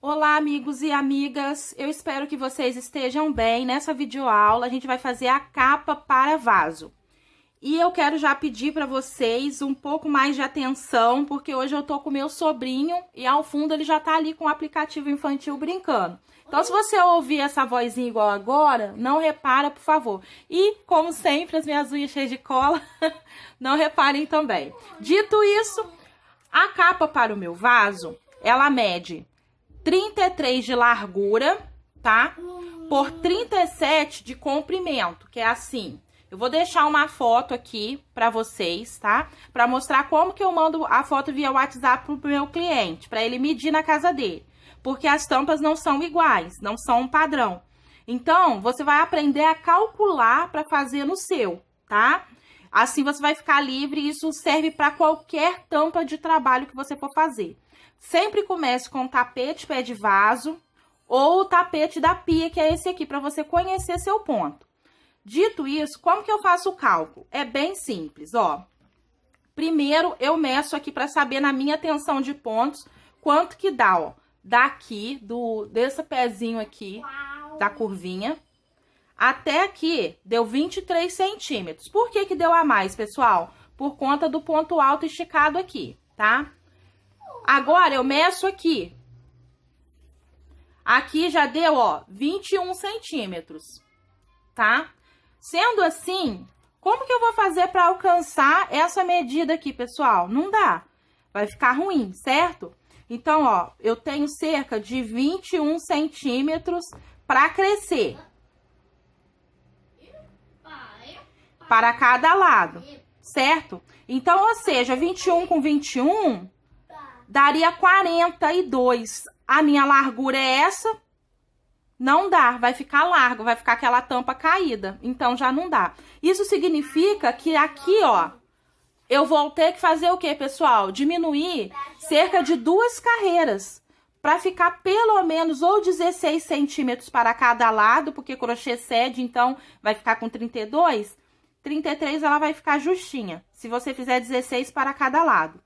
Olá, amigos e amigas. Eu espero que vocês estejam bem. Nessa videoaula, a gente vai fazer a capa para vaso. E eu quero já pedir para vocês um pouco mais de atenção, porque hoje eu tô com meu sobrinho e ao fundo ele já tá ali com o aplicativo infantil brincando. Então, se você ouvir essa vozinha igual agora, não repara, por favor. E, como sempre, as minhas unhas cheias de cola, não reparem também. Dito isso, a capa para o meu vaso, ela mede 33 de largura, tá? Por 37 de comprimento, que é assim. Eu vou deixar uma foto aqui para vocês, tá? Para mostrar como que eu mando a foto via WhatsApp pro meu cliente, para ele medir na casa dele. Porque as tampas não são iguais, não são um padrão. Então, você vai aprender a calcular para fazer no seu, tá? Assim você vai ficar livre e isso serve para qualquer tampa de trabalho que você for fazer. Sempre comece com o tapete pé de vaso ou o tapete da pia, que é esse aqui, para você conhecer seu ponto. Dito isso, como que eu faço o cálculo? É bem simples, ó. Primeiro, eu meço aqui para saber na minha tensão de pontos quanto que dá, ó. Daqui, do, desse pezinho aqui, Uau. da curvinha, até aqui, deu 23 centímetros. Por que que deu a mais, pessoal? Por conta do ponto alto esticado aqui, tá? Agora, eu meço aqui. Aqui já deu, ó, 21 centímetros, tá? Sendo assim, como que eu vou fazer para alcançar essa medida aqui, pessoal? Não dá, vai ficar ruim, certo? Então, ó, eu tenho cerca de 21 centímetros para crescer. Para cada lado, certo? Então, ou seja, 21 com 21 daria 42. A minha largura é essa? Não dá, vai ficar largo, vai ficar aquela tampa caída. Então, já não dá. Isso significa que aqui, ó, eu vou ter que fazer o que, pessoal? Diminuir cerca de duas carreiras para ficar pelo menos ou 16 centímetros para cada lado, porque crochê cede, então vai ficar com 32. 33 ela vai ficar justinha, se você fizer 16 para cada lado,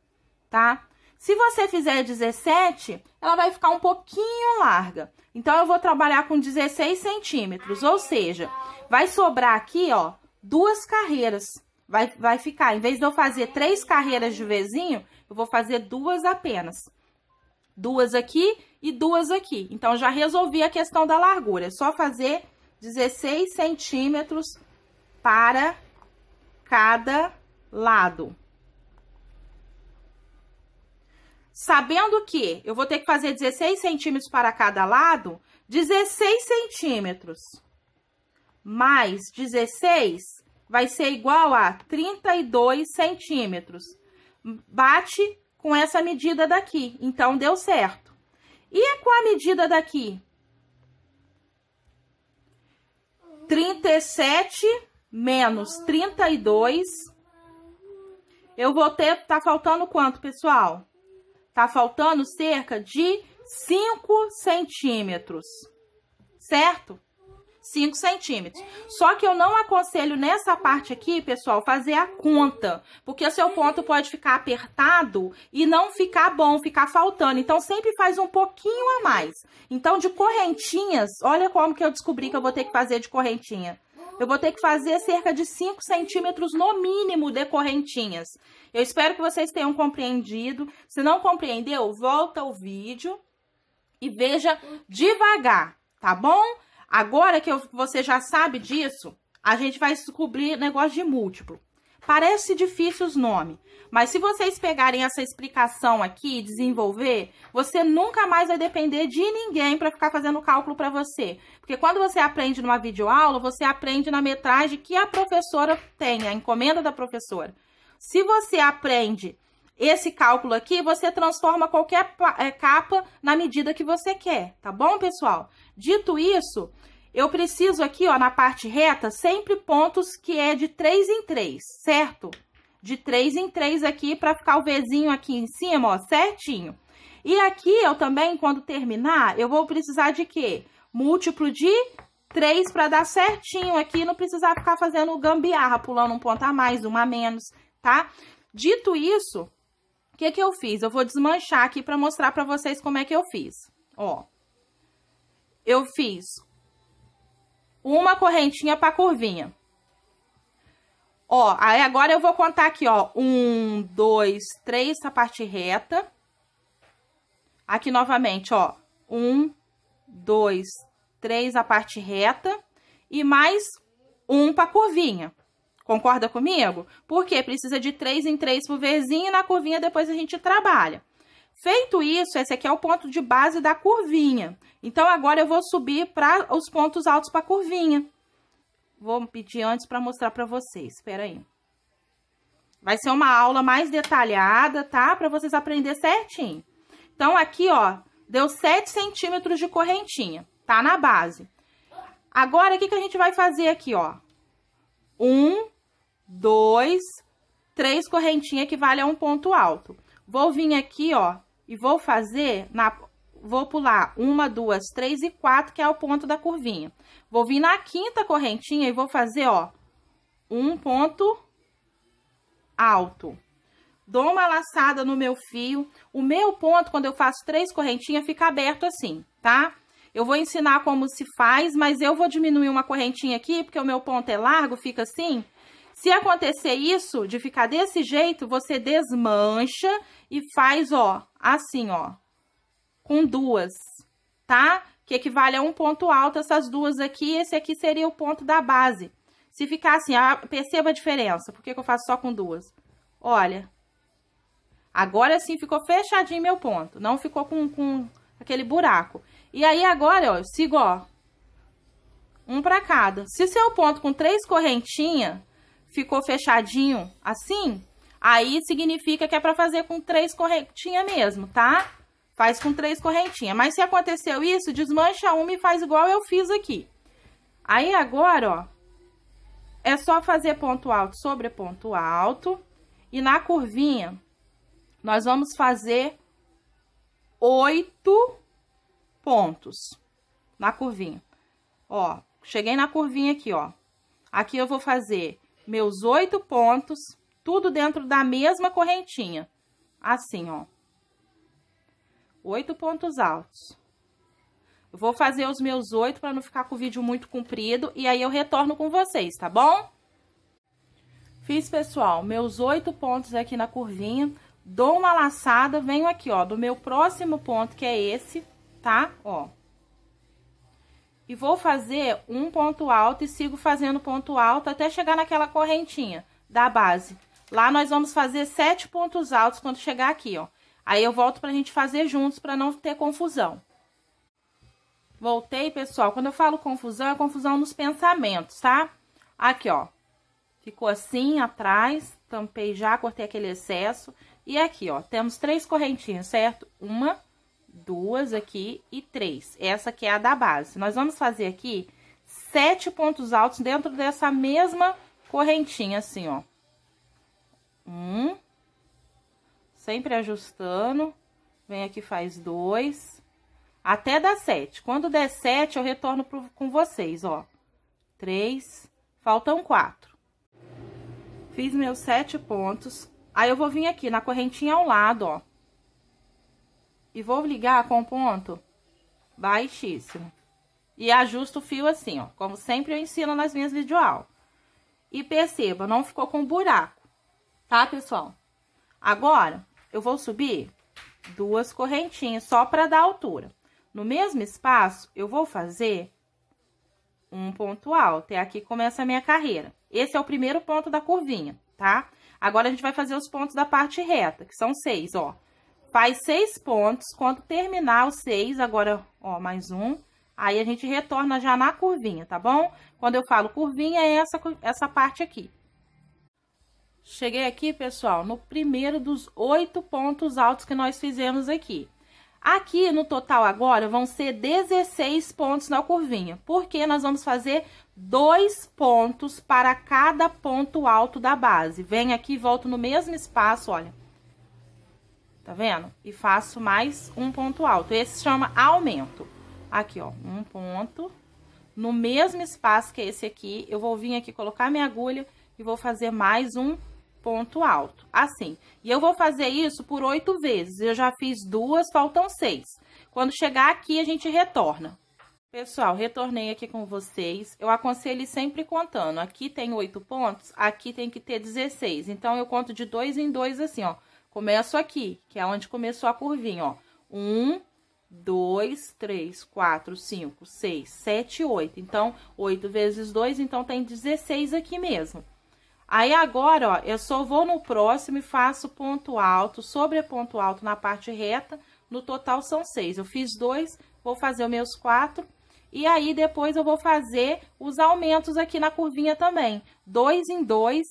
tá? Se você fizer 17, ela vai ficar um pouquinho larga. Então, eu vou trabalhar com 16 centímetros, ou seja, vai sobrar aqui, ó, duas carreiras. Vai, vai ficar, em vez de eu fazer três carreiras de vezinho, eu vou fazer duas apenas. Duas aqui e duas aqui. Então, já resolvi a questão da largura. É só fazer 16 centímetros para cada lado. sabendo que eu vou ter que fazer 16 centímetros para cada lado, 16 centímetros mais 16 vai ser igual a 32 centímetros. Bate com essa medida daqui, então deu certo. E é com a medida daqui? 37 menos 32. Eu vou ter, tá faltando quanto, pessoal? Tá faltando cerca de 5 centímetros, certo? 5 centímetros. Só que eu não aconselho nessa parte aqui, pessoal, fazer a conta, porque seu ponto pode ficar apertado e não ficar bom, ficar faltando. Então, sempre faz um pouquinho a mais. Então, de correntinhas, olha como que eu descobri que eu vou ter que fazer de correntinha eu vou ter que fazer cerca de 5 centímetros no mínimo de correntinhas. Eu espero que vocês tenham compreendido. Se não compreendeu, volta o vídeo e veja devagar, tá bom? Agora que eu, você já sabe disso, a gente vai descobrir negócio de múltiplo. Parece difícil os nomes, mas se vocês pegarem essa explicação aqui e desenvolver, você nunca mais vai depender de ninguém para ficar fazendo cálculo para você. Porque quando você aprende numa videoaula, você aprende na metragem que a professora tem, a encomenda da professora. Se você aprende esse cálculo aqui, você transforma qualquer eh, capa na medida que você quer, tá bom, pessoal? Dito isso, eu preciso aqui, ó, na parte reta, sempre pontos que é de 3 em 3, certo? De 3 em 3 aqui, para ficar o Vzinho aqui em cima, ó, certinho. E aqui, eu também, quando terminar, eu vou precisar de quê? Múltiplo de 3 para dar certinho aqui, não precisar ficar fazendo gambiarra, pulando um ponto a mais, uma a menos, tá? Dito isso, o que que eu fiz? Eu vou desmanchar aqui para mostrar para vocês como é que eu fiz, ó. Eu fiz uma correntinha para curvinha. Ó, aí agora eu vou contar aqui, ó, um, dois, três na parte reta. Aqui novamente, ó, um, dois, três a parte reta e mais um para curvinha. Concorda comigo? Porque precisa de três em três por vezinho e na curvinha depois a gente trabalha. Feito isso, esse aqui é o ponto de base da curvinha. Então, agora eu vou subir para os pontos altos para a curvinha. Vou pedir antes para mostrar para vocês. Espera aí. Vai ser uma aula mais detalhada, tá? Para vocês aprenderem certinho. Então, aqui, ó, deu 7 centímetros de correntinha. Tá na base. Agora, o que, que a gente vai fazer aqui, ó? Um, dois, três correntinhas que vale a um ponto alto. Vou vir aqui, ó, e vou fazer na vou pular uma, duas, três e quatro, que é o ponto da curvinha. Vou vir na quinta correntinha e vou fazer, ó, um ponto alto. Dou uma laçada no meu fio. O meu ponto, quando eu faço três correntinhas, fica aberto assim, tá? Eu vou ensinar como se faz, mas eu vou diminuir uma correntinha aqui, porque o meu ponto é largo, fica assim. Se acontecer isso, de ficar desse jeito, você desmancha e faz, ó, assim, ó, com duas, tá? Que equivale a um ponto alto, essas duas aqui, esse aqui seria o ponto da base. Se ficar assim, ah, perceba a diferença, por que, que eu faço só com duas? Olha, agora sim ficou fechadinho meu ponto, não ficou com, com aquele buraco. E aí, agora, ó, eu sigo, ó, um pra cada. Se seu ponto com três correntinhas, ficou fechadinho assim, aí significa que é para fazer com três correntinhas mesmo, tá? Faz com três correntinhas. Mas se aconteceu isso, desmancha uma e faz igual eu fiz aqui. Aí agora, ó, é só fazer ponto alto sobre ponto alto. E na curvinha, nós vamos fazer oito pontos na curvinha. Ó, cheguei na curvinha aqui, ó. Aqui eu vou fazer meus oito pontos, tudo dentro da mesma correntinha. Assim, ó. Oito pontos altos. Eu vou fazer os meus oito para não ficar com o vídeo muito comprido e aí eu retorno com vocês, tá bom? Fiz, pessoal, meus oito pontos aqui na curvinha, dou uma laçada, venho aqui, ó, do meu próximo ponto, que é esse, tá? Ó, e vou fazer um ponto alto e sigo fazendo ponto alto até chegar naquela correntinha da base. Lá nós vamos fazer sete pontos altos quando chegar aqui, ó. Aí eu volto pra gente fazer juntos para não ter confusão. Voltei, pessoal. Quando eu falo confusão, é confusão nos pensamentos, tá? Aqui, ó. Ficou assim atrás, tampei já, cortei aquele excesso. E aqui, ó, temos três correntinhas, certo? Uma, duas aqui e três. Essa que é a da base. Nós vamos fazer aqui sete pontos altos dentro dessa mesma correntinha, assim, ó. Um. Sempre ajustando. Vem aqui, faz dois. Até dar sete. Quando der sete, eu retorno pro, com vocês, ó. Três. Faltam quatro. Fiz meus sete pontos. Aí, eu vou vir aqui na correntinha ao lado, ó e vou ligar com um ponto baixíssimo. E ajusto o fio assim, ó, como sempre eu ensino nas minhas videoaulas. E perceba, não ficou com buraco, tá, pessoal? Agora, eu vou subir duas correntinhas só para dar altura. No mesmo espaço, eu vou fazer um ponto alto, é aqui que começa a minha carreira. Esse é o primeiro ponto da curvinha, tá? Agora, a gente vai fazer os pontos da parte reta, que são seis, ó faz seis pontos, quando terminar os seis, agora, ó, mais um, aí a gente retorna já na curvinha, tá bom? Quando eu falo curvinha, é essa, essa parte aqui. Cheguei aqui, pessoal, no primeiro dos oito pontos altos que nós fizemos aqui. Aqui, no total agora, vão ser 16 pontos na curvinha, porque nós vamos fazer dois pontos para cada ponto alto da base. Vem aqui, volto no mesmo espaço, olha tá vendo? E faço mais um ponto alto. Esse chama aumento. Aqui, ó, um ponto. No mesmo espaço que esse aqui, eu vou vir aqui colocar minha agulha e vou fazer mais um ponto alto. Assim. E eu vou fazer isso por oito vezes. Eu já fiz duas, faltam seis. Quando chegar aqui, a gente retorna. Pessoal, retornei aqui com vocês. Eu aconselho sempre contando. Aqui tem oito pontos, aqui tem que ter 16. Então, eu conto de dois em dois assim, ó. Começo aqui, que é onde começou a curvinha, ó. Um, dois, três, quatro, cinco, seis, sete, oito. Então, oito vezes dois, então tem 16 aqui mesmo. Aí, agora, ó, eu só vou no próximo e faço ponto alto, sobre ponto alto na parte reta. No total, são seis. Eu fiz dois, vou fazer os meus quatro. E aí, depois, eu vou fazer os aumentos aqui na curvinha também. Dois em dois,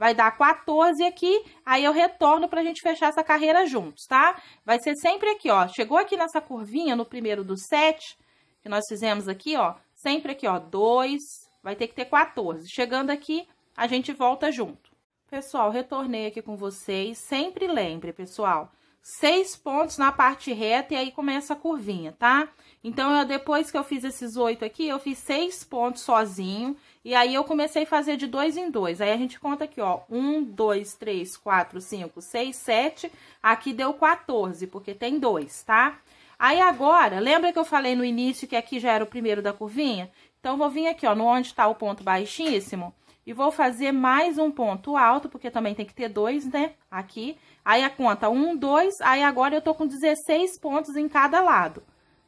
vai dar 14 aqui, aí eu retorno para a gente fechar essa carreira juntos, tá? Vai ser sempre aqui, ó, chegou aqui nessa curvinha, no primeiro do 7, que nós fizemos aqui, ó, sempre aqui, ó, 2, vai ter que ter 14. Chegando aqui, a gente volta junto. Pessoal, retornei aqui com vocês, sempre lembre, pessoal, seis pontos na parte reta e aí começa a curvinha, tá? Então, eu, depois que eu fiz esses oito aqui, eu fiz seis pontos sozinho, e aí, eu comecei a fazer de dois em dois. Aí, a gente conta aqui, ó, um, dois, três, quatro, cinco, seis, sete. Aqui deu 14, porque tem dois, tá? Aí, agora, lembra que eu falei no início que aqui já era o primeiro da curvinha? Então, vou vir aqui, ó, no onde tá o ponto baixíssimo, e vou fazer mais um ponto alto, porque também tem que ter dois, né, aqui. Aí, a conta um, dois, aí agora eu tô com 16 pontos em cada lado,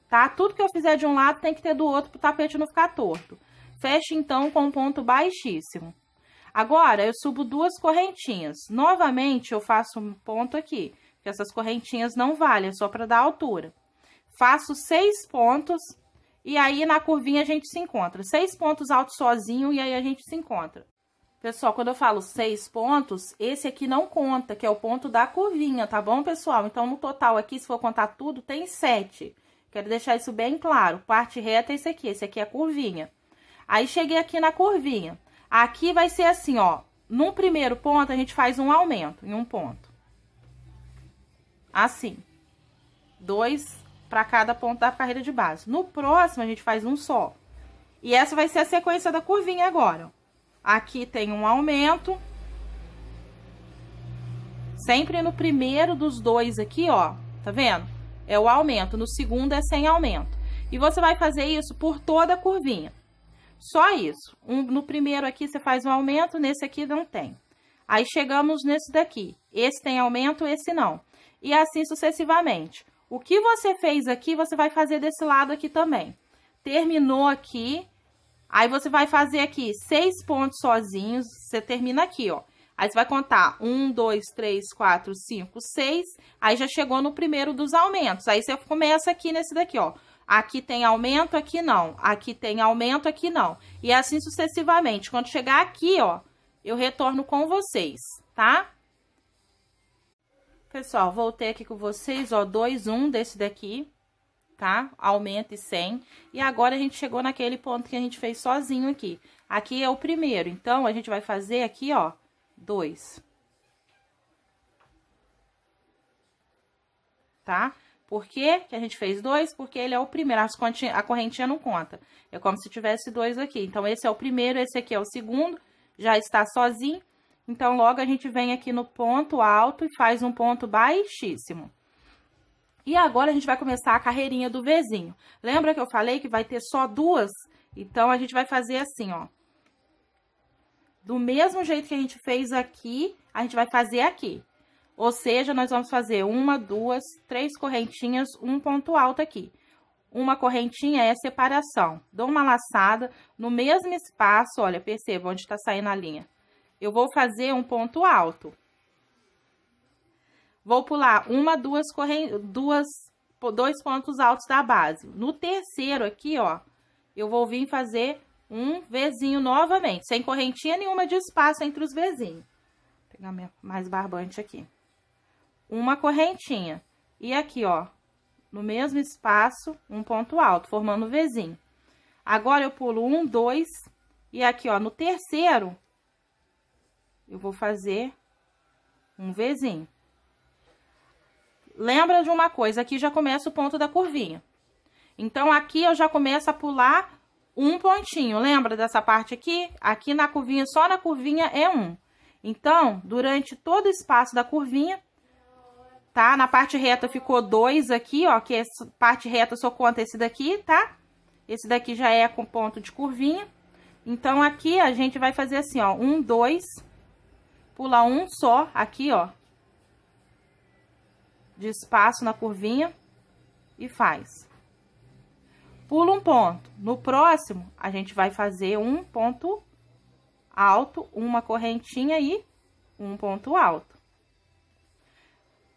tá? Tudo que eu fizer de um lado tem que ter do outro pro tapete não ficar torto. Fecho então com um ponto baixíssimo. Agora, eu subo duas correntinhas. Novamente, eu faço um ponto aqui, Que essas correntinhas não valem, é só para dar altura. Faço seis pontos e aí na curvinha a gente se encontra. Seis pontos altos sozinho e aí a gente se encontra. Pessoal, quando eu falo seis pontos, esse aqui não conta, que é o ponto da curvinha, tá bom, pessoal? Então, no total aqui, se for contar tudo, tem sete. Quero deixar isso bem claro. Parte reta é esse aqui, esse aqui é a curvinha. Aí, cheguei aqui na curvinha. Aqui vai ser assim, ó. Num primeiro ponto, a gente faz um aumento em um ponto. Assim. Dois para cada ponto da carreira de base. No próximo, a gente faz um só. E essa vai ser a sequência da curvinha agora. Aqui tem um aumento. Sempre no primeiro dos dois aqui, ó. Tá vendo? É o aumento. No segundo é sem aumento. E você vai fazer isso por toda a curvinha. Só isso. Um, no primeiro aqui você faz um aumento, nesse aqui não tem. Aí chegamos nesse daqui. Esse tem aumento, esse não. E assim sucessivamente. O que você fez aqui, você vai fazer desse lado aqui também. Terminou aqui, aí você vai fazer aqui seis pontos sozinhos, você termina aqui, ó. Aí você vai contar um, dois, três, quatro, cinco, seis. Aí já chegou no primeiro dos aumentos. Aí você começa aqui nesse daqui, ó. Aqui tem aumento, aqui não. Aqui tem aumento, aqui não. E assim sucessivamente. Quando chegar aqui, ó, eu retorno com vocês, tá? Pessoal, voltei aqui com vocês, ó, 2, 1 um desse daqui, tá? Aumento e 100. E agora a gente chegou naquele ponto que a gente fez sozinho aqui. Aqui é o primeiro, então, a gente vai fazer aqui, ó, 2. Tá? Por que, que a gente fez dois? Porque ele é o primeiro, a correntinha não conta. É como se tivesse dois aqui. Então, esse é o primeiro, esse aqui é o segundo, já está sozinho. Então, logo a gente vem aqui no ponto alto e faz um ponto baixíssimo. E agora a gente vai começar a carreirinha do vizinho. Lembra que eu falei que vai ter só duas? Então, a gente vai fazer assim, ó. Do mesmo jeito que a gente fez aqui, a gente vai fazer aqui. Ou seja, nós vamos fazer uma, duas, três correntinhas, um ponto alto aqui. Uma correntinha é separação. Dou uma laçada no mesmo espaço, olha, perceba onde está saindo a linha. Eu vou fazer um ponto alto. Vou pular uma, duas, corren... duas dois pontos altos da base. No terceiro aqui, ó, eu vou vir fazer um vizinho novamente, sem correntinha nenhuma de espaço entre os vizinhos. Vou pegar minha, mais barbante aqui uma correntinha. E aqui, ó, no mesmo espaço, um ponto alto, formando o Vzinho. Agora, eu pulo um, dois, e aqui, ó, no terceiro, eu vou fazer um Vzinho. Lembra de uma coisa, aqui já começa o ponto da curvinha. Então, aqui eu já começo a pular um pontinho. Lembra dessa parte aqui? Aqui na curvinha, só na curvinha é um. Então, durante todo o espaço da curvinha, tá? Na parte reta ficou dois aqui, ó, que essa é parte reta só conta esse daqui, tá? Esse daqui já é com ponto de curvinha. Então, aqui a gente vai fazer assim, ó, um, dois, pula um só aqui, ó, de espaço na curvinha e faz. Pula um ponto. No próximo, a gente vai fazer um ponto alto, uma correntinha e um ponto alto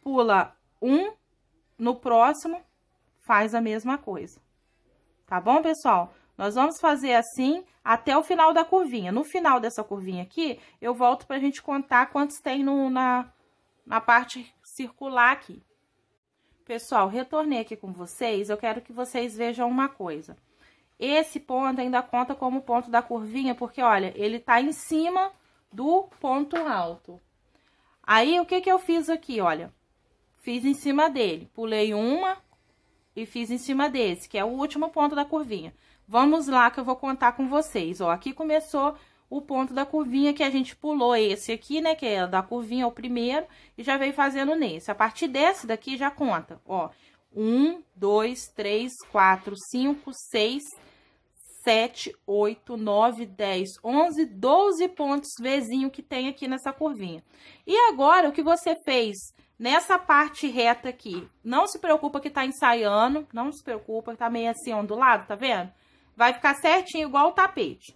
pula um, no próximo, faz a mesma coisa. Tá bom, pessoal? Nós vamos fazer assim até o final da curvinha. No final dessa curvinha aqui, eu volto pra gente contar quantos tem no, na, na parte circular aqui. Pessoal, retornei aqui com vocês, eu quero que vocês vejam uma coisa. Esse ponto ainda conta como ponto da curvinha, porque, olha, ele tá em cima do ponto alto. Aí, o que que eu fiz aqui, olha? Fiz em cima dele, pulei uma e fiz em cima desse, que é o último ponto da curvinha. Vamos lá que eu vou contar com vocês, ó. Aqui começou o ponto da curvinha que a gente pulou esse aqui, né, que é da curvinha, o primeiro, e já veio fazendo nesse. A partir desse daqui já conta, ó. Um, dois, três, quatro, cinco, seis, sete, oito, nove, dez, onze, doze pontos, vezinho que tem aqui nessa curvinha. E agora, o que você fez nessa parte reta aqui. Não se preocupa que tá ensaiando, não se preocupa, que tá meio assim ondulado, tá vendo? Vai ficar certinho, igual o tapete.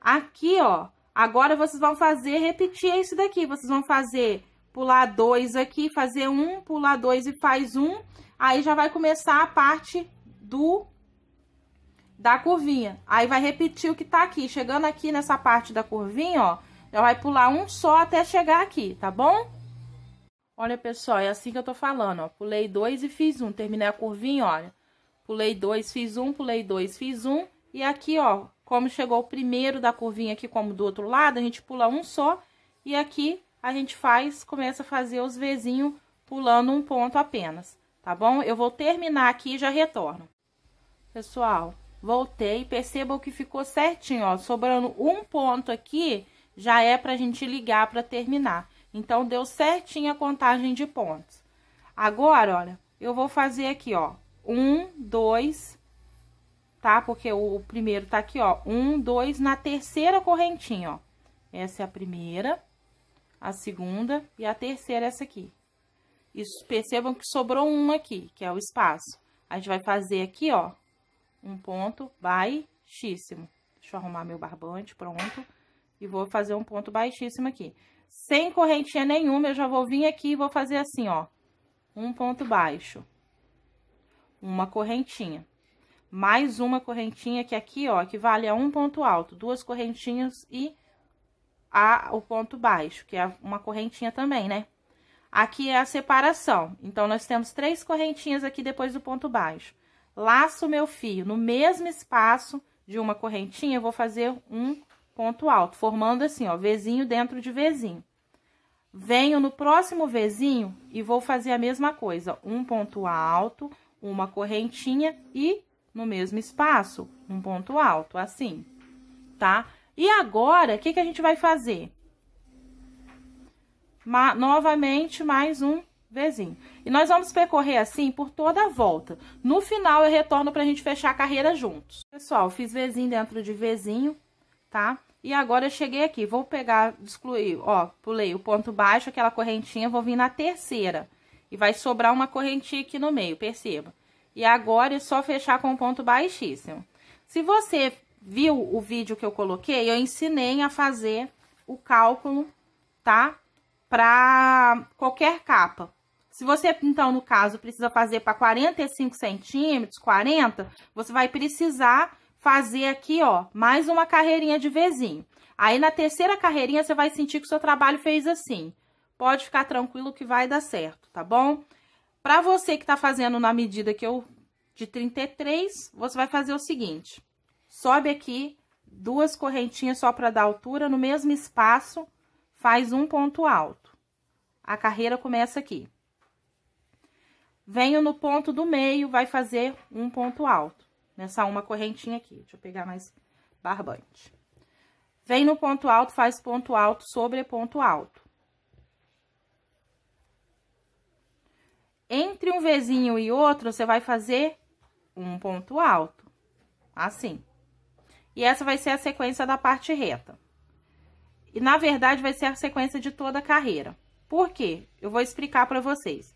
Aqui, ó, agora vocês vão fazer, repetir isso daqui. Vocês vão fazer, pular dois aqui, fazer um, pular dois e faz um. Aí já vai começar a parte do da curvinha. Aí vai repetir o que tá aqui. Chegando aqui nessa parte da curvinha, ó, já vai pular um só até chegar aqui, tá bom? Olha, pessoal, é assim que eu tô falando, ó. Pulei dois e fiz um. Terminei a curvinha, olha. Pulei dois, fiz um, pulei dois, fiz um. E aqui, ó, como chegou o primeiro da curvinha aqui, como do outro lado, a gente pula um só. E aqui a gente faz, começa a fazer os vezinhos pulando um ponto apenas, tá bom? Eu vou terminar aqui e já retorno. Pessoal, voltei, o que ficou certinho, ó, sobrando um ponto aqui, já é pra gente ligar pra terminar. Então, deu certinho a contagem de pontos. Agora, olha, eu vou fazer aqui, ó, um, dois, tá? Porque o primeiro tá aqui, ó, um, dois, na terceira correntinha, ó. Essa é a primeira, a segunda e a terceira essa aqui. Isso, percebam que sobrou uma aqui, que é o espaço. A gente vai fazer aqui, ó, um ponto baixíssimo. Deixa eu arrumar meu barbante, pronto. E vou fazer um ponto baixíssimo aqui. Sem correntinha nenhuma, eu já vou vir aqui e vou fazer assim, ó. Um ponto baixo. Uma correntinha. Mais uma correntinha que aqui, ó, equivale a um ponto alto. Duas correntinhas e a, o ponto baixo, que é uma correntinha também, né? Aqui é a separação. Então, nós temos três correntinhas aqui depois do ponto baixo. Laço meu fio no mesmo espaço de uma correntinha, eu vou fazer um ponto alto, formando assim, ó, vizinho dentro de vizinho. Venho no próximo vizinho e vou fazer a mesma coisa, um ponto alto, uma correntinha e no mesmo espaço, um ponto alto, assim, tá? E agora, o que, que a gente vai fazer? Ma novamente, mais um vizinho. E nós vamos percorrer assim por toda a volta. No final, eu retorno para a gente fechar a carreira juntos. Pessoal, fiz vizinho dentro de Vzinho, tá? E agora eu cheguei aqui, vou pegar, excluir, ó, pulei o ponto baixo, aquela correntinha, vou vir na terceira. E vai sobrar uma correntinha aqui no meio, perceba. E agora é só fechar com um ponto baixíssimo. Se você viu o vídeo que eu coloquei, eu ensinei a fazer o cálculo, tá? Pra qualquer capa. Se você, então, no caso, precisa fazer para 45 centímetros, 40, você vai precisar fazer aqui, ó, mais uma carreirinha de vezinho. Aí, na terceira carreirinha, você vai sentir que o seu trabalho fez assim. Pode ficar tranquilo que vai dar certo, tá bom? Pra você que tá fazendo na medida que eu... De 33, você vai fazer o seguinte. Sobe aqui, duas correntinhas só pra dar altura, no mesmo espaço, faz um ponto alto. A carreira começa aqui. Venho no ponto do meio, vai fazer um ponto alto nessa uma correntinha aqui. Deixa eu pegar mais barbante. Vem no ponto alto, faz ponto alto sobre ponto alto. Entre um vizinho e outro, você vai fazer um ponto alto, assim. E essa vai ser a sequência da parte reta. E, na verdade, vai ser a sequência de toda a carreira. Por quê? Eu vou explicar para vocês.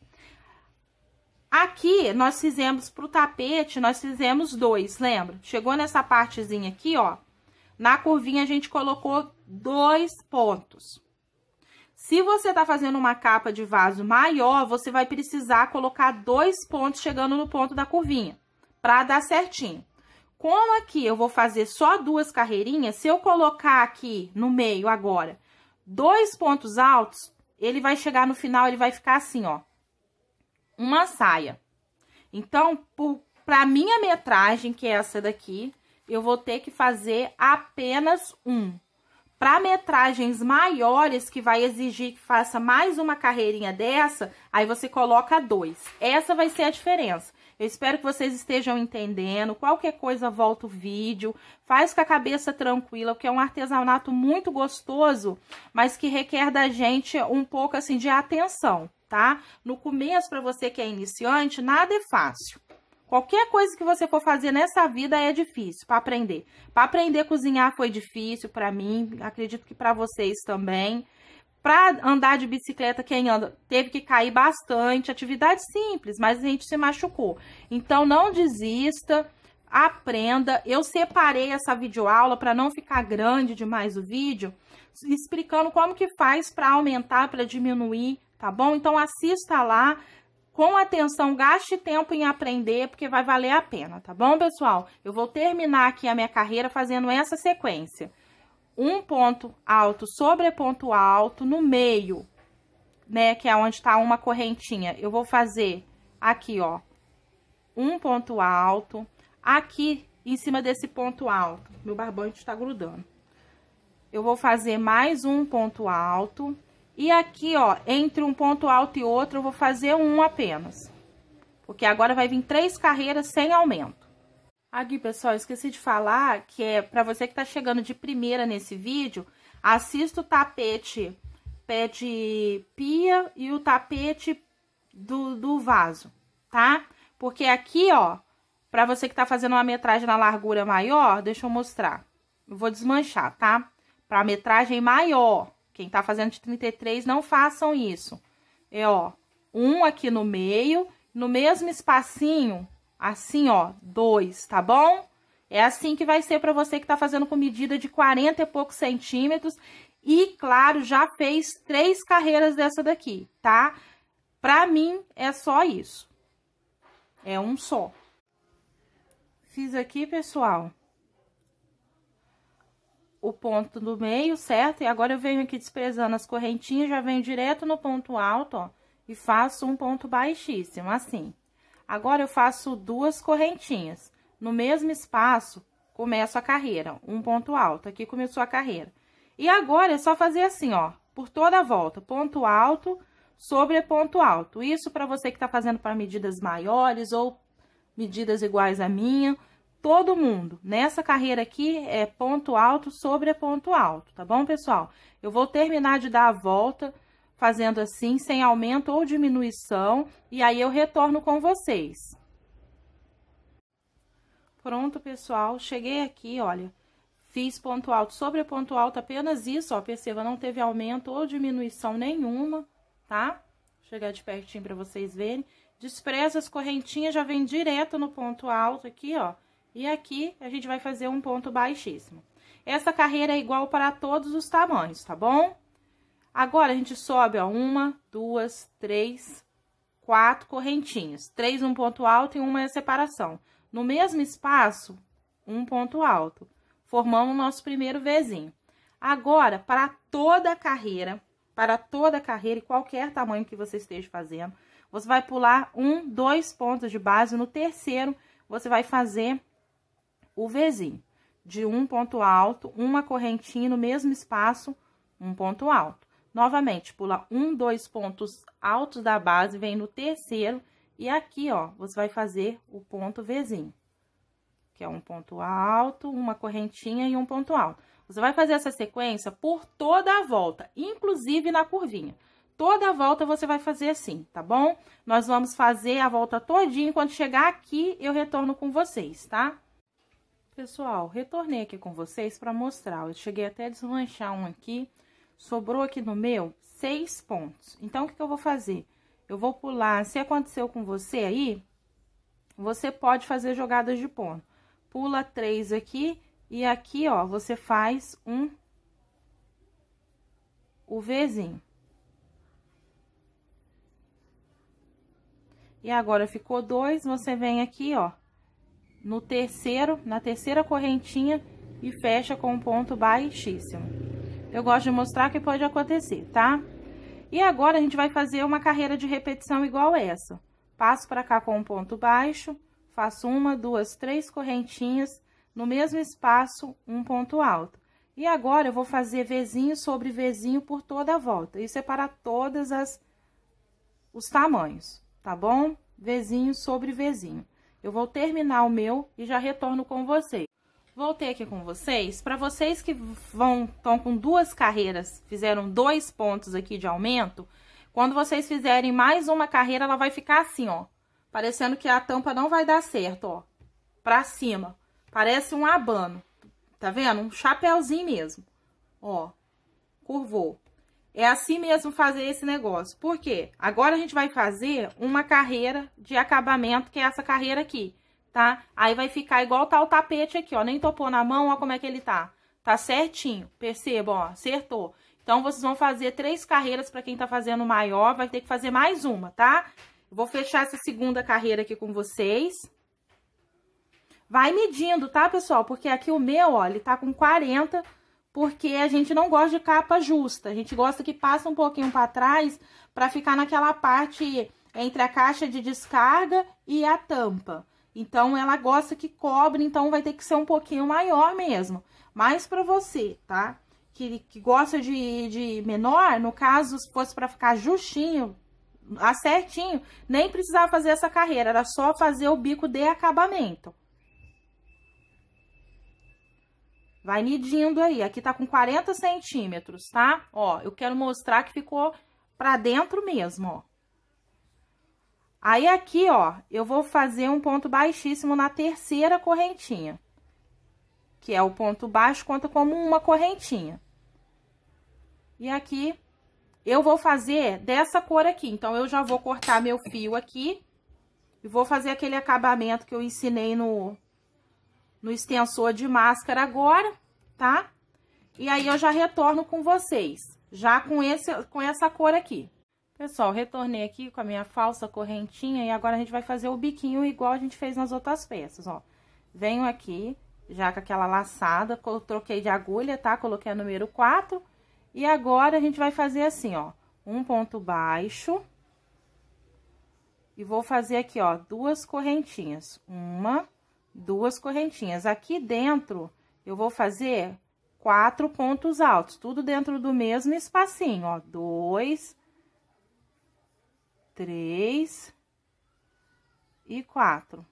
Aqui, nós fizemos para o tapete, nós fizemos dois, lembra? Chegou nessa partezinha aqui, ó. Na curvinha, a gente colocou dois pontos. Se você tá fazendo uma capa de vaso maior, você vai precisar colocar dois pontos chegando no ponto da curvinha, para dar certinho. Como aqui eu vou fazer só duas carreirinhas, se eu colocar aqui no meio agora dois pontos altos, ele vai chegar no final, ele vai ficar assim, ó, uma saia. Então, para minha metragem, que é essa daqui, eu vou ter que fazer apenas um. Para metragens maiores, que vai exigir que faça mais uma carreirinha dessa, aí você coloca dois. Essa vai ser a diferença. Eu espero que vocês estejam entendendo. Qualquer coisa, volta o vídeo. Faz com a cabeça tranquila, porque é um artesanato muito gostoso, mas que requer da gente um pouco assim de atenção tá? No começo, para você que é iniciante, nada é fácil. Qualquer coisa que você for fazer nessa vida é difícil para aprender. Para aprender a cozinhar foi difícil para mim, acredito que para vocês também. Para andar de bicicleta, quem anda teve que cair bastante, atividade simples, mas a gente se machucou. Então não desista, aprenda. Eu separei essa videoaula para não ficar grande demais o vídeo, explicando como que faz para aumentar, para diminuir tá bom? Então assista lá com atenção, gaste tempo em aprender, porque vai valer a pena, tá bom, pessoal? Eu vou terminar aqui a minha carreira fazendo essa sequência. Um ponto alto sobre ponto alto no meio, né, que é onde está uma correntinha. Eu vou fazer aqui, ó, um ponto alto, aqui em cima desse ponto alto, meu barbante está grudando. Eu vou fazer mais um ponto alto, e aqui, ó, entre um ponto alto e outro, eu vou fazer um apenas. Porque agora vai vir três carreiras sem aumento. Aqui, ah, pessoal, esqueci de falar que é para você que tá chegando de primeira nesse vídeo, assista o tapete pé de pia e o tapete do, do vaso, tá? Porque aqui, ó, para você que tá fazendo uma metragem na largura maior, deixa eu mostrar. Eu vou desmanchar, tá? Pra metragem maior, quem tá fazendo de 33, não façam isso. É, ó, um aqui no meio, no mesmo espacinho, assim, ó, dois, tá bom? É assim que vai ser para você que tá fazendo com medida de 40 e poucos centímetros. E, claro, já fez três carreiras dessa daqui, tá? Pra mim, é só isso. É um só. Fiz aqui, pessoal o ponto do meio, certo? E agora eu venho aqui desprezando as correntinhas, já venho direto no ponto alto, ó, e faço um ponto baixíssimo, assim. Agora, eu faço duas correntinhas. No mesmo espaço, começo a carreira, um ponto alto. Aqui começou a carreira. E agora, é só fazer assim, ó, por toda a volta, ponto alto sobre ponto alto. Isso para você que está fazendo para medidas maiores ou medidas iguais à minha, todo mundo. Nessa carreira aqui é ponto alto sobre ponto alto, tá bom, pessoal? Eu vou terminar de dar a volta fazendo assim, sem aumento ou diminuição, e aí eu retorno com vocês. Pronto, pessoal, cheguei aqui, olha, fiz ponto alto sobre ponto alto, apenas isso, ó, perceba, não teve aumento ou diminuição nenhuma, tá? Vou chegar de pertinho para vocês verem. Despreza as correntinhas, já vem direto no ponto alto aqui, ó, e aqui a gente vai fazer um ponto baixíssimo. Essa carreira é igual para todos os tamanhos, tá bom? Agora, a gente sobe, ó, uma, duas, três, quatro correntinhas. Três um ponto alto e uma é separação. No mesmo espaço, um ponto alto. Formamos o nosso primeiro Vzinho. Agora, para toda a carreira, para toda a carreira e qualquer tamanho que você esteja fazendo, você vai pular um, dois pontos de base. No terceiro, você vai fazer o vizinho De um ponto alto, uma correntinha no mesmo espaço, um ponto alto. Novamente, pula um, dois pontos altos da base, vem no terceiro, e aqui, ó, você vai fazer o ponto vizinho Que é um ponto alto, uma correntinha e um ponto alto. Você vai fazer essa sequência por toda a volta, inclusive na curvinha. Toda a volta você vai fazer assim, tá bom? Nós vamos fazer a volta todinha, enquanto chegar aqui eu retorno com vocês, tá? Pessoal, retornei aqui com vocês para mostrar. Eu cheguei até a desmanchar um aqui. Sobrou aqui no meu seis pontos. Então, o que, que eu vou fazer? Eu vou pular. Se aconteceu com você aí, você pode fazer jogadas de ponto. Pula três aqui e aqui, ó, você faz um o Vzinho. E agora ficou dois, você vem aqui, ó, no terceiro, na terceira correntinha e fecha com um ponto baixíssimo. Eu gosto de mostrar que pode acontecer, tá? E agora, a gente vai fazer uma carreira de repetição igual essa. Passo para cá com um ponto baixo, faço uma, duas, três correntinhas, no mesmo espaço, um ponto alto. E agora, eu vou fazer vezinho sobre vezinho por toda a volta. Isso é para todas as os tamanhos, tá bom? Vezinho sobre vezinho. Eu vou terminar o meu e já retorno com vocês. Voltei aqui com vocês. Para vocês que vão estão com duas carreiras, fizeram dois pontos aqui de aumento, quando vocês fizerem mais uma carreira, ela vai ficar assim, ó. Parecendo que a tampa não vai dar certo, ó. Pra cima. Parece um abano. Tá vendo? Um chapéuzinho mesmo. Ó. Curvou. É assim mesmo fazer esse negócio. Por quê? Agora a gente vai fazer uma carreira de acabamento, que é essa carreira aqui, tá? Aí vai ficar igual tá o tapete aqui, ó. Nem topou na mão, ó como é que ele tá. Tá certinho, perceba, ó, acertou. Então, vocês vão fazer três carreiras para quem tá fazendo maior, vai ter que fazer mais uma, tá? Vou fechar essa segunda carreira aqui com vocês. Vai medindo, tá, pessoal? Porque aqui o meu, ó, ele tá com 40 porque a gente não gosta de capa justa. A gente gosta que passe um pouquinho para trás para ficar naquela parte entre a caixa de descarga e a tampa. Então, ela gosta que cobre, então vai ter que ser um pouquinho maior mesmo. Mais para você, tá? Que, que gosta de, de menor, no caso, se fosse para ficar justinho, acertinho, ah, nem precisava fazer essa carreira, era só fazer o bico de acabamento. Vai medindo aí. Aqui tá com 40 centímetros, tá? Ó, eu quero mostrar que ficou pra dentro mesmo, ó. Aí, aqui, ó, eu vou fazer um ponto baixíssimo na terceira correntinha. Que é o ponto baixo, conta como uma correntinha. E aqui, eu vou fazer dessa cor aqui. Então, eu já vou cortar meu fio aqui. E vou fazer aquele acabamento que eu ensinei no, no extensor de máscara agora, tá? E aí, eu já retorno com vocês, já com, esse, com essa cor aqui. Pessoal, retornei aqui com a minha falsa correntinha e agora a gente vai fazer o biquinho igual a gente fez nas outras peças, ó. Venho aqui, já com aquela laçada, troquei de agulha, tá? Coloquei a número 4. E agora, a gente vai fazer assim, ó, um ponto baixo. E vou fazer aqui, ó, duas correntinhas. Uma duas correntinhas. Aqui dentro, eu vou fazer quatro pontos altos, tudo dentro do mesmo espacinho, ó. Dois, três e quatro,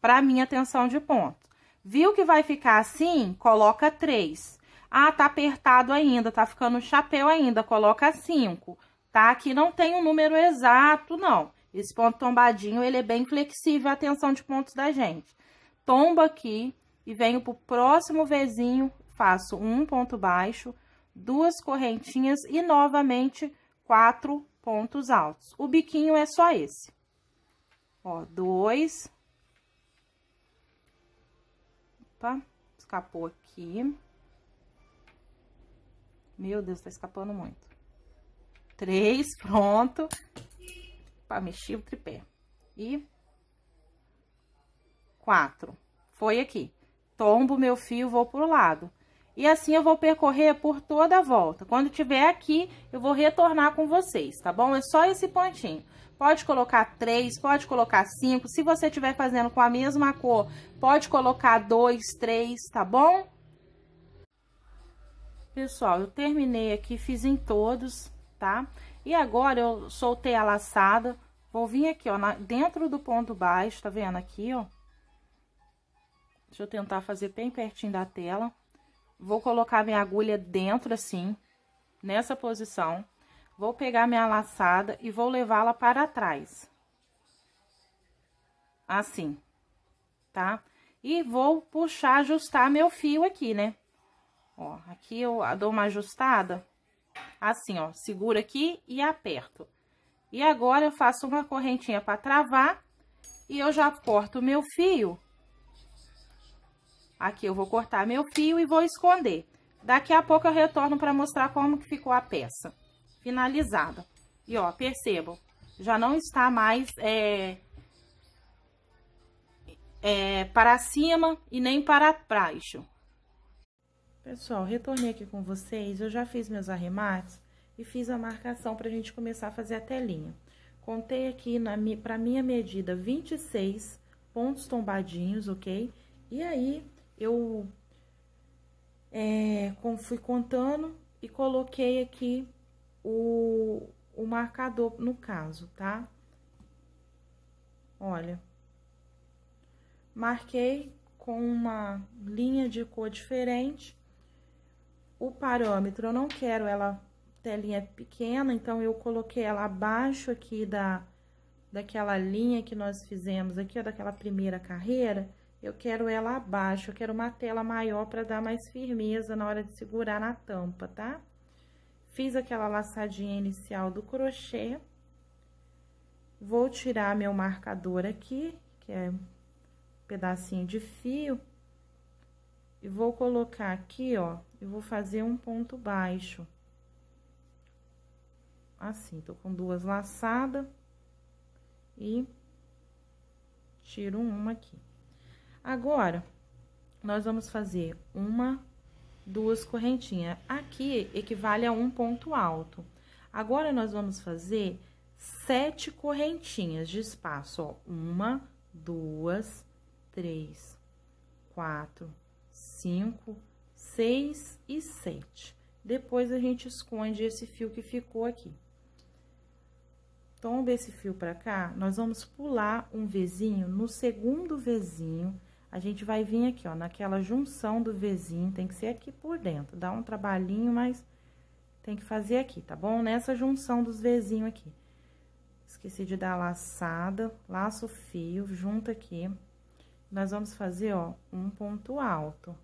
para minha tensão de ponto. Viu que vai ficar assim? Coloca três. Ah, tá apertado ainda, tá ficando chapéu ainda, coloca cinco, tá? Aqui não tem um número exato, não. Esse ponto tombadinho, ele é bem flexível a tensão de pontos da gente tombo aqui e venho pro próximo vizinho, faço um ponto baixo, duas correntinhas e novamente quatro pontos altos. O biquinho é só esse. Ó, dois. Opa, escapou aqui. Meu Deus, tá escapando muito. Três, pronto. Opa, mexi o tripé. E quatro. Foi aqui. Tombo meu fio, vou pro lado. E assim eu vou percorrer por toda a volta. Quando tiver aqui, eu vou retornar com vocês, tá bom? É só esse pontinho. Pode colocar três, pode colocar cinco. Se você estiver fazendo com a mesma cor, pode colocar dois, três, tá bom? Pessoal, eu terminei aqui, fiz em todos, tá? E agora eu soltei a laçada, vou vir aqui, ó, na, dentro do ponto baixo, tá vendo aqui, ó? Deixa eu tentar fazer bem pertinho da tela. Vou colocar minha agulha dentro assim, nessa posição. Vou pegar minha laçada e vou levá-la para trás. Assim, tá? E vou puxar, ajustar meu fio aqui, né? Ó, aqui eu dou uma ajustada. Assim, ó, seguro aqui e aperto. E agora, eu faço uma correntinha para travar e eu já corto o meu fio Aqui eu vou cortar meu fio e vou esconder. Daqui a pouco eu retorno para mostrar como que ficou a peça finalizada. E, ó, percebam, já não está mais é, é, para cima e nem para baixo. Pessoal, retornei aqui com vocês, eu já fiz meus arremates e fiz a marcação para a gente começar a fazer a telinha. Contei aqui para minha medida 26 pontos tombadinhos, ok? E aí, eu é, fui contando e coloquei aqui o, o marcador no caso, tá? Olha, marquei com uma linha de cor diferente. O parâmetro, eu não quero ela telinha é pequena, então eu coloquei ela abaixo aqui da daquela linha que nós fizemos aqui, ó, daquela primeira carreira, eu quero ela abaixo, eu quero uma tela maior para dar mais firmeza na hora de segurar na tampa, tá? Fiz aquela laçadinha inicial do crochê. Vou tirar meu marcador aqui, que é um pedacinho de fio. E vou colocar aqui, ó, e vou fazer um ponto baixo. Assim, tô com duas laçadas. E tiro uma aqui. Agora, nós vamos fazer uma, duas correntinhas. Aqui equivale a um ponto alto. Agora, nós vamos fazer sete correntinhas de espaço, ó. Uma, duas, três, quatro, cinco, seis e sete. Depois, a gente esconde esse fio que ficou aqui. Tomba esse fio pra cá, nós vamos pular um vizinho no segundo vizinho a gente vai vir aqui, ó, naquela junção do vezinho, tem que ser aqui por dentro, dá um trabalhinho, mas tem que fazer aqui, tá bom? Nessa junção dos vizinhos aqui. Esqueci de dar laçada, laço fio, junta aqui. Nós vamos fazer, ó, um ponto alto.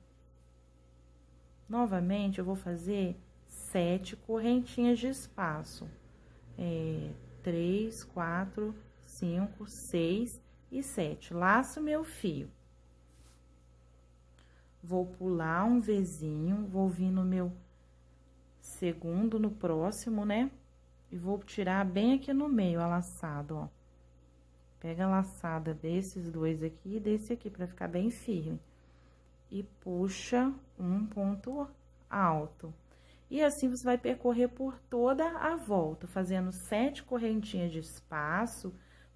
Novamente, eu vou fazer sete correntinhas de espaço. É, três, quatro, cinco, seis e sete. Laço meu fio. Vou pular um vizinho, vou vir no meu segundo, no próximo, né? E vou tirar bem aqui no meio a laçada, ó. Pega a laçada desses dois aqui e desse aqui, pra ficar bem firme. E puxa um ponto alto. E assim, você vai percorrer por toda a volta, fazendo sete correntinhas de espaço,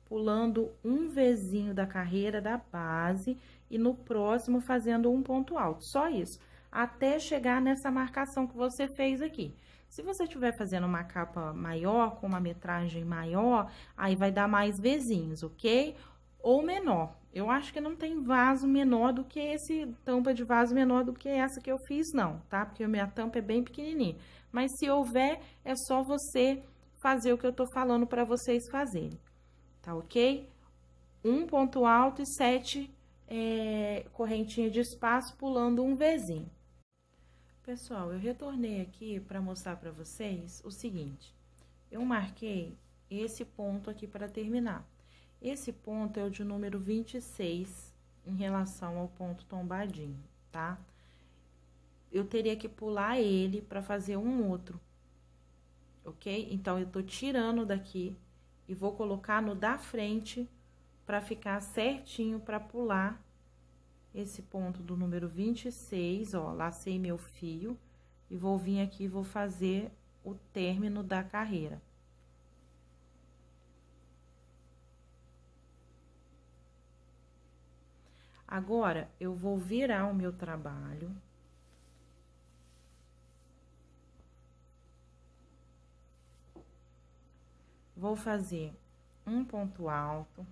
pulando um vezinho da carreira da base e no próximo fazendo um ponto alto, só isso, até chegar nessa marcação que você fez aqui. Se você estiver fazendo uma capa maior, com uma metragem maior, aí vai dar mais vezinhos, ok? Ou menor. Eu acho que não tem vaso menor do que esse, tampa de vaso menor do que essa que eu fiz, não, tá? Porque a minha tampa é bem pequenininha. Mas se houver, é só você fazer o que eu tô falando para vocês fazerem, tá ok? Um ponto alto e sete é, correntinha de espaço pulando um vizinho. Pessoal, eu retornei aqui para mostrar para vocês o seguinte. Eu marquei esse ponto aqui para terminar. Esse ponto é o de número 26 em relação ao ponto tombadinho, tá? Eu teria que pular ele para fazer um outro, ok? Então, eu tô tirando daqui e vou colocar no da frente para ficar certinho para pular esse ponto do número 26, ó, lacei meu fio e vou vir aqui e vou fazer o término da carreira. Agora, eu vou virar o meu trabalho. Vou fazer um ponto alto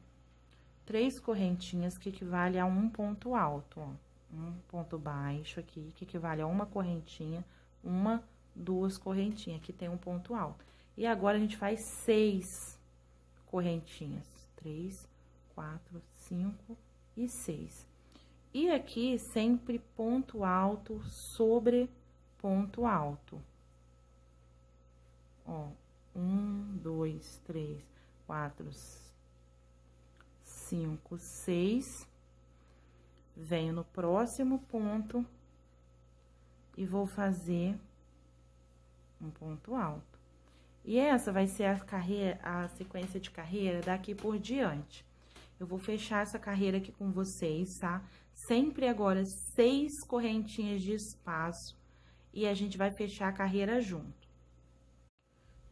três correntinhas que equivale a um ponto alto, ó. Um ponto baixo aqui, que equivale a uma correntinha, uma, duas correntinhas. Aqui tem um ponto alto. E agora, a gente faz seis correntinhas. Três, quatro, cinco e seis. E aqui, sempre ponto alto sobre ponto alto. Ó, um, dois, três, quatro, cinco, seis. Venho no próximo ponto e vou fazer um ponto alto. E essa vai ser a carreira, a sequência de carreira daqui por diante. Eu vou fechar essa carreira aqui com vocês, tá? Sempre agora seis correntinhas de espaço e a gente vai fechar a carreira junto.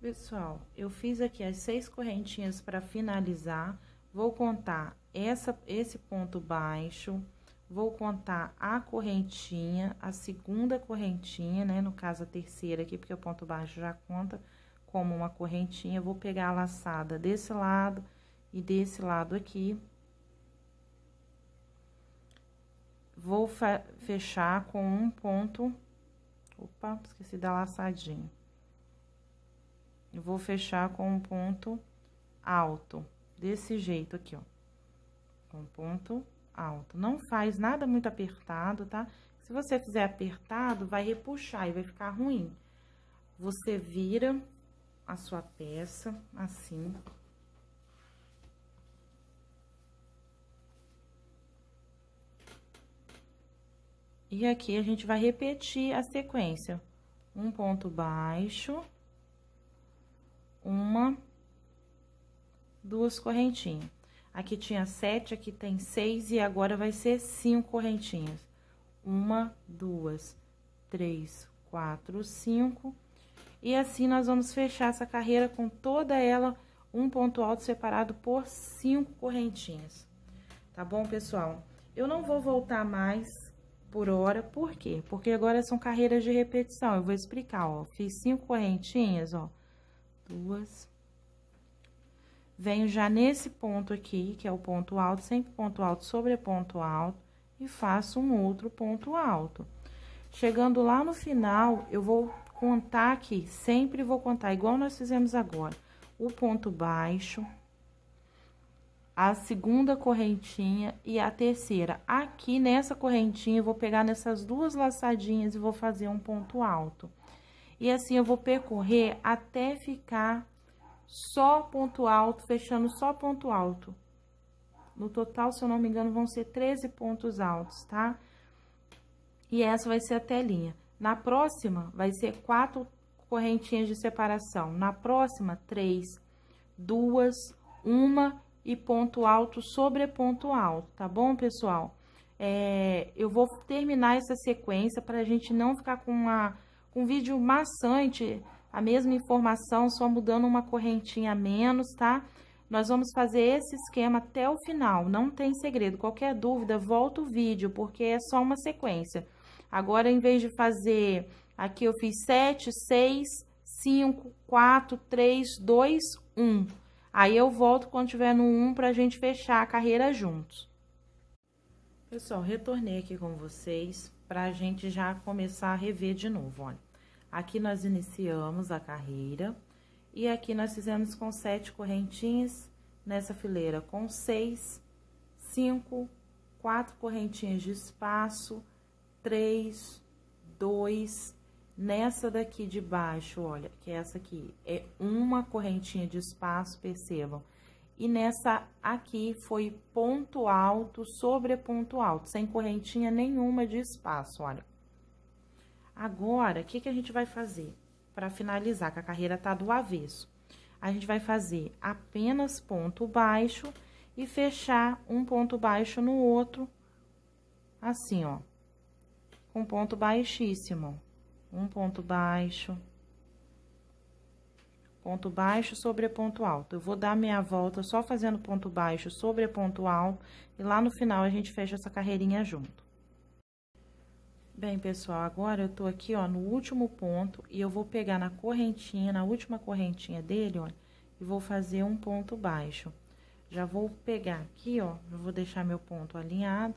Pessoal, eu fiz aqui as seis correntinhas para finalizar Vou contar essa, esse ponto baixo, vou contar a correntinha, a segunda correntinha, né? No caso, a terceira aqui, porque o ponto baixo já conta como uma correntinha. Vou pegar a laçada desse lado e desse lado aqui. Vou fechar com um ponto... Opa, esqueci da laçadinha. Vou fechar com um ponto alto desse jeito aqui, ó. Com ponto alto. Não faz nada muito apertado, tá? Se você fizer apertado, vai repuxar e vai ficar ruim. Você vira a sua peça, assim. E aqui, a gente vai repetir a sequência. Um ponto baixo, uma duas correntinhas. Aqui tinha sete, aqui tem seis, e agora vai ser cinco correntinhas. Uma, duas, três, quatro, cinco. E assim, nós vamos fechar essa carreira com toda ela, um ponto alto separado por cinco correntinhas. Tá bom, pessoal? Eu não vou voltar mais por hora, por quê? Porque agora são carreiras de repetição, eu vou explicar, ó. Fiz cinco correntinhas, ó. Duas, venho já nesse ponto aqui, que é o ponto alto, sempre ponto alto sobre ponto alto, e faço um outro ponto alto. Chegando lá no final, eu vou contar aqui, sempre vou contar, igual nós fizemos agora, o ponto baixo, a segunda correntinha e a terceira. Aqui nessa correntinha, eu vou pegar nessas duas laçadinhas e vou fazer um ponto alto. E assim, eu vou percorrer até ficar só ponto alto, fechando só ponto alto. No total, se eu não me engano, vão ser 13 pontos altos, tá? E essa vai ser a telinha. Na próxima, vai ser quatro correntinhas de separação. Na próxima, três, duas, uma e ponto alto sobre ponto alto, tá bom, pessoal? É, eu vou terminar essa sequência para a gente não ficar com, uma, com um vídeo maçante a mesma informação, só mudando uma correntinha a menos, tá? Nós vamos fazer esse esquema até o final, não tem segredo. Qualquer dúvida, volta o vídeo, porque é só uma sequência. Agora, em vez de fazer... Aqui eu fiz 7, 6, 5, 4, 3, 2, 1. Aí eu volto quando tiver no 1 pra gente fechar a carreira juntos. Pessoal, retornei aqui com vocês pra gente já começar a rever de novo, olha. Aqui nós iniciamos a carreira e aqui nós fizemos com sete correntinhas, nessa fileira com seis, cinco, quatro correntinhas de espaço, três, dois, nessa daqui de baixo, olha, que é essa aqui, é uma correntinha de espaço, percebam. E nessa aqui foi ponto alto sobre ponto alto, sem correntinha nenhuma de espaço, olha. Agora, o que, que a gente vai fazer? Para finalizar, que a carreira tá do avesso. A gente vai fazer apenas ponto baixo e fechar um ponto baixo no outro, assim, ó. Com ponto baixíssimo. Um ponto baixo. Ponto baixo sobre ponto alto. Eu vou dar meia volta só fazendo ponto baixo sobre ponto alto. E lá no final, a gente fecha essa carreirinha junto. Bem, pessoal, agora eu tô aqui, ó, no último ponto e eu vou pegar na correntinha, na última correntinha dele, ó, e vou fazer um ponto baixo. Já vou pegar aqui, ó, eu vou deixar meu ponto alinhado,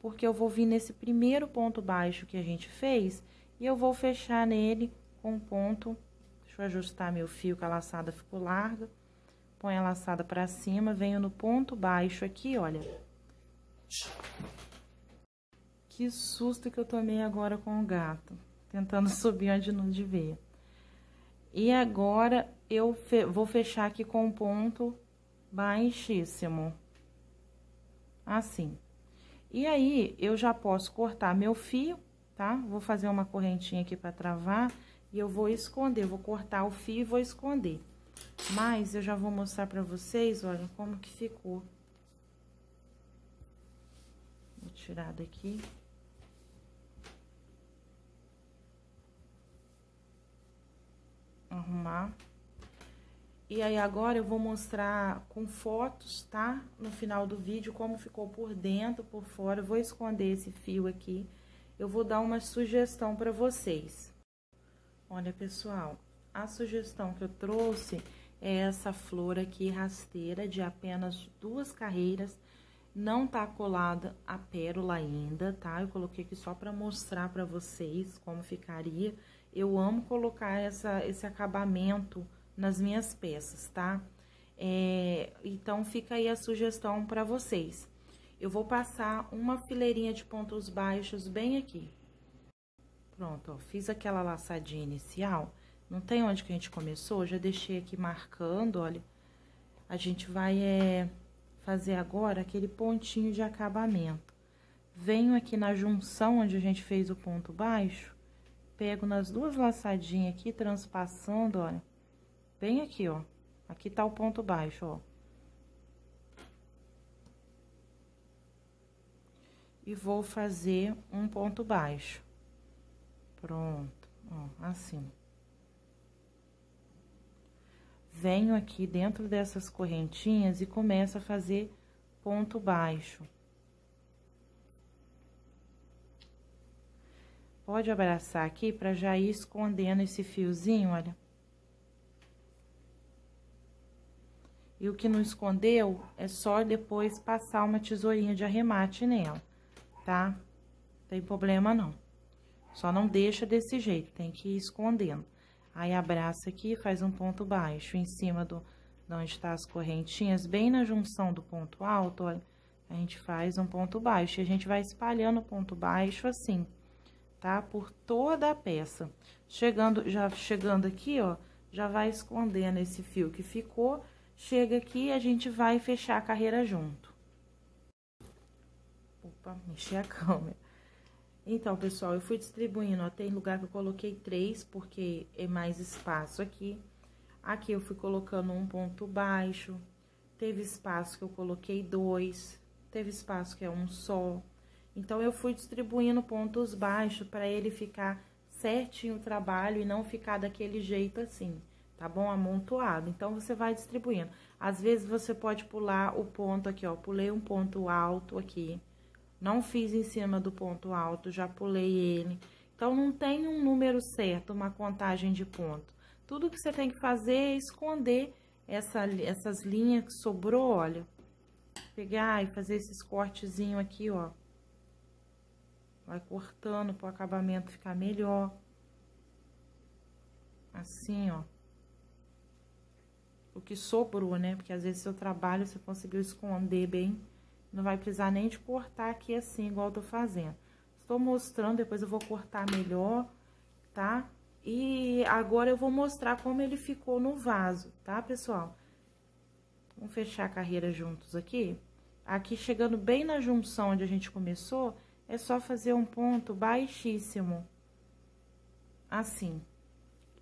porque eu vou vir nesse primeiro ponto baixo que a gente fez e eu vou fechar nele com um ponto, deixa eu ajustar meu fio que a laçada ficou larga, põe a laçada pra cima, venho no ponto baixo aqui, olha... Que susto que eu tomei agora com o gato, tentando subir onde não devia. E agora, eu fe vou fechar aqui com um ponto baixíssimo. Assim. E aí, eu já posso cortar meu fio, tá? Vou fazer uma correntinha aqui para travar e eu vou esconder, vou cortar o fio e vou esconder. Mas eu já vou mostrar para vocês, olha como que ficou. Vou tirar daqui. arrumar. E aí agora eu vou mostrar com fotos, tá? No final do vídeo, como ficou por dentro, por fora. Eu vou esconder esse fio aqui. Eu vou dar uma sugestão para vocês. Olha, pessoal, a sugestão que eu trouxe é essa flor aqui rasteira de apenas duas carreiras. Não tá colada a pérola ainda, tá? Eu coloquei aqui só para mostrar para vocês como ficaria. Eu amo colocar essa, esse acabamento nas minhas peças, tá? É, então, fica aí a sugestão para vocês. Eu vou passar uma fileirinha de pontos baixos bem aqui. Pronto, ó, fiz aquela laçadinha inicial. Não tem onde que a gente começou, já deixei aqui marcando, olha. A gente vai é, fazer agora aquele pontinho de acabamento. Venho aqui na junção onde a gente fez o ponto baixo pego nas duas laçadinhas aqui, transpassando, olha, bem aqui, ó. Aqui tá o ponto baixo, ó. E vou fazer um ponto baixo. Pronto, ó, assim. Venho aqui dentro dessas correntinhas e começo a fazer ponto baixo. pode abraçar aqui para já ir escondendo esse fiozinho, olha. E o que não escondeu, é só depois passar uma tesourinha de arremate nela, tá? Não tem problema não. Só não deixa desse jeito, tem que ir escondendo. Aí, abraça aqui, faz um ponto baixo em cima do, de onde tá as correntinhas, bem na junção do ponto alto, olha. A gente faz um ponto baixo e a gente vai espalhando o ponto baixo assim tá? Por toda a peça. Chegando, já chegando aqui, ó, já vai escondendo esse fio que ficou. Chega aqui e a gente vai fechar a carreira junto. Opa, mexi a câmera. Então, pessoal, eu fui distribuindo, ó, tem lugar que eu coloquei três, porque é mais espaço aqui. Aqui eu fui colocando um ponto baixo, teve espaço que eu coloquei dois, teve espaço que é um só, então, eu fui distribuindo pontos baixos para ele ficar certinho o trabalho e não ficar daquele jeito assim, tá bom? Amontoado. Então, você vai distribuindo. Às vezes, você pode pular o ponto aqui, ó. Pulei um ponto alto aqui. Não fiz em cima do ponto alto, já pulei ele. Então, não tem um número certo, uma contagem de ponto. Tudo que você tem que fazer é esconder essa, essas linhas que sobrou, olha. Pegar e fazer esses cortezinhos aqui, ó Vai cortando para o acabamento ficar melhor. Assim, ó. O que sobrou, né? Porque às vezes seu trabalho você conseguiu esconder bem. Não vai precisar nem de cortar aqui assim, igual eu tô fazendo. Estou mostrando, depois eu vou cortar melhor, tá? E agora eu vou mostrar como ele ficou no vaso, tá, pessoal? Vamos fechar a carreira juntos aqui. Aqui, chegando bem na junção onde a gente começou, é só fazer um ponto baixíssimo, assim.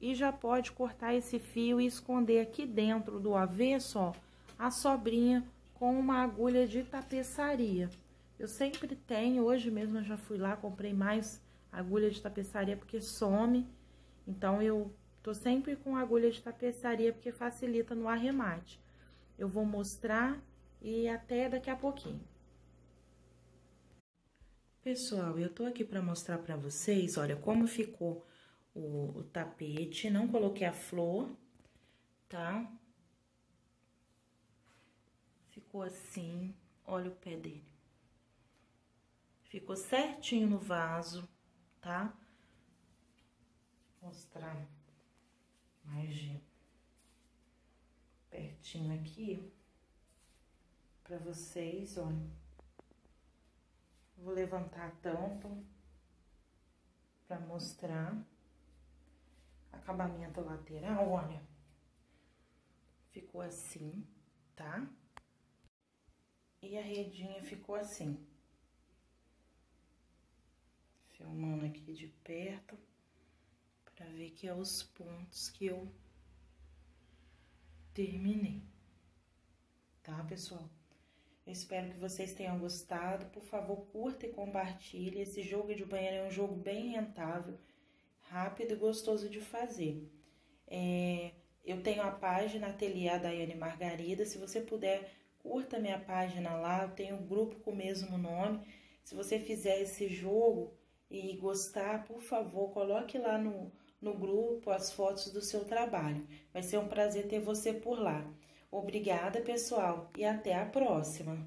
E já pode cortar esse fio e esconder aqui dentro do avesso, ó, a sobrinha com uma agulha de tapeçaria. Eu sempre tenho, hoje mesmo eu já fui lá, comprei mais agulha de tapeçaria porque some. Então, eu tô sempre com agulha de tapeçaria porque facilita no arremate. Eu vou mostrar e até daqui a pouquinho. Pessoal, eu tô aqui para mostrar para vocês, olha, como ficou o, o, tapete. Não coloquei a flor, tá? Ficou assim, olha o pé dele. Ficou certinho no vaso, tá? Vou mostrar mais de pertinho aqui para vocês, olha. Vou levantar a tampa para mostrar acabamento lateral, olha. Ficou assim, tá? E a redinha ficou assim. Filmando aqui de perto para ver que é os pontos que eu terminei. Tá, pessoal? Eu espero que vocês tenham gostado. Por favor, curta e compartilhe. Esse jogo de banheiro é um jogo bem rentável, rápido e gostoso de fazer. É, eu tenho a página Ateliê Daiane Margarida. Se você puder, curta minha página lá. Eu tenho um grupo com o mesmo nome. Se você fizer esse jogo e gostar, por favor, coloque lá no, no grupo as fotos do seu trabalho. Vai ser um prazer ter você por lá. Obrigada, pessoal, e até a próxima!